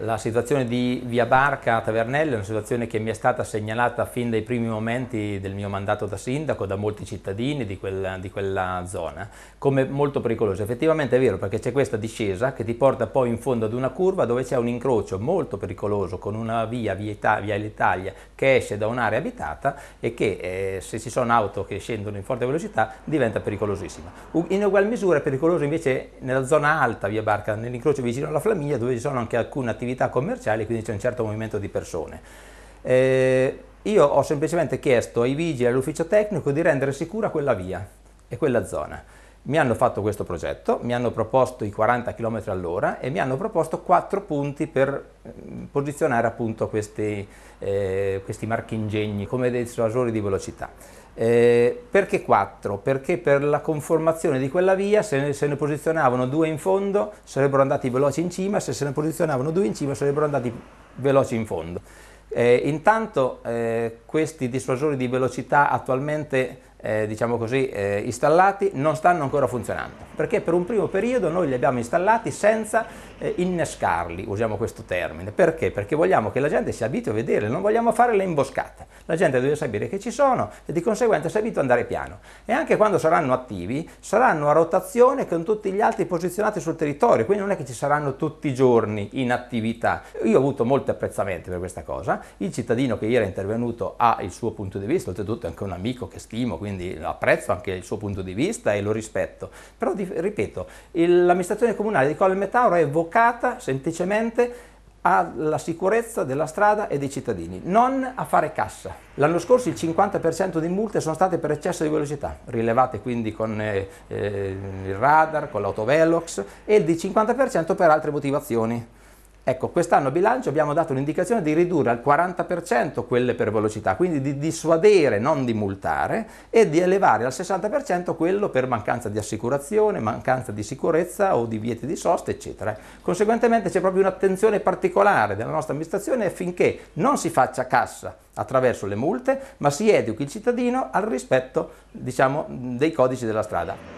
La situazione di Via Barca a Tavernello è una situazione che mi è stata segnalata fin dai primi momenti del mio mandato da sindaco da molti cittadini di quella, di quella zona come molto pericolosa. Effettivamente è vero perché c'è questa discesa che ti porta poi in fondo ad una curva dove c'è un incrocio molto pericoloso con una via, via, via l'Italia, che esce da un'area abitata e che eh, se ci sono auto che scendono in forte velocità diventa pericolosissima. In ugual misura è pericoloso invece nella zona alta Via Barca, nell'incrocio vicino alla Flaminia dove ci sono anche alcune attività attività commerciali, quindi c'è un certo movimento di persone. Eh, io ho semplicemente chiesto ai vigili e all'ufficio tecnico di rendere sicura quella via e quella zona mi hanno fatto questo progetto, mi hanno proposto i 40 km all'ora e mi hanno proposto quattro punti per mm, posizionare appunto questi, eh, questi marchingegni come dei suasori di velocità. Eh, perché quattro? Perché per la conformazione di quella via se ne, se ne posizionavano due in fondo sarebbero andati veloci in cima, se se ne posizionavano due in cima sarebbero andati veloci in fondo. Eh, intanto eh, questi dissuasori di velocità attualmente eh, diciamo così, eh, installati non stanno ancora funzionando, perché per un primo periodo noi li abbiamo installati senza eh, innescarli, usiamo questo termine, perché? Perché vogliamo che la gente si abitui a vederli, non vogliamo fare le imboscate, la gente deve sapere che ci sono e di conseguenza si abitua ad andare piano e anche quando saranno attivi saranno a rotazione con tutti gli altri posizionati sul territorio, quindi non è che ci saranno tutti i giorni in attività. Io ho avuto molti apprezzamenti per questa cosa, il cittadino che ieri è intervenuto ha il suo punto di vista, oltretutto è anche un amico che stimo, quindi quindi apprezzo anche il suo punto di vista e lo rispetto. Però ripeto, l'amministrazione comunale di Colle Metauro è vocata semplicemente alla sicurezza della strada e dei cittadini, non a fare cassa. L'anno scorso il 50% di multe sono state per eccesso di velocità, rilevate quindi con eh, eh il radar, con l'autovelox e il 50% per altre motivazioni. Ecco, quest'anno bilancio abbiamo dato l'indicazione di ridurre al 40% quelle per velocità, quindi di dissuadere, non di multare, e di elevare al 60% quello per mancanza di assicurazione, mancanza di sicurezza o di vieti di sosta, eccetera. Conseguentemente c'è proprio un'attenzione particolare della nostra amministrazione affinché non si faccia cassa attraverso le multe, ma si educhi il cittadino al rispetto, diciamo, dei codici della strada.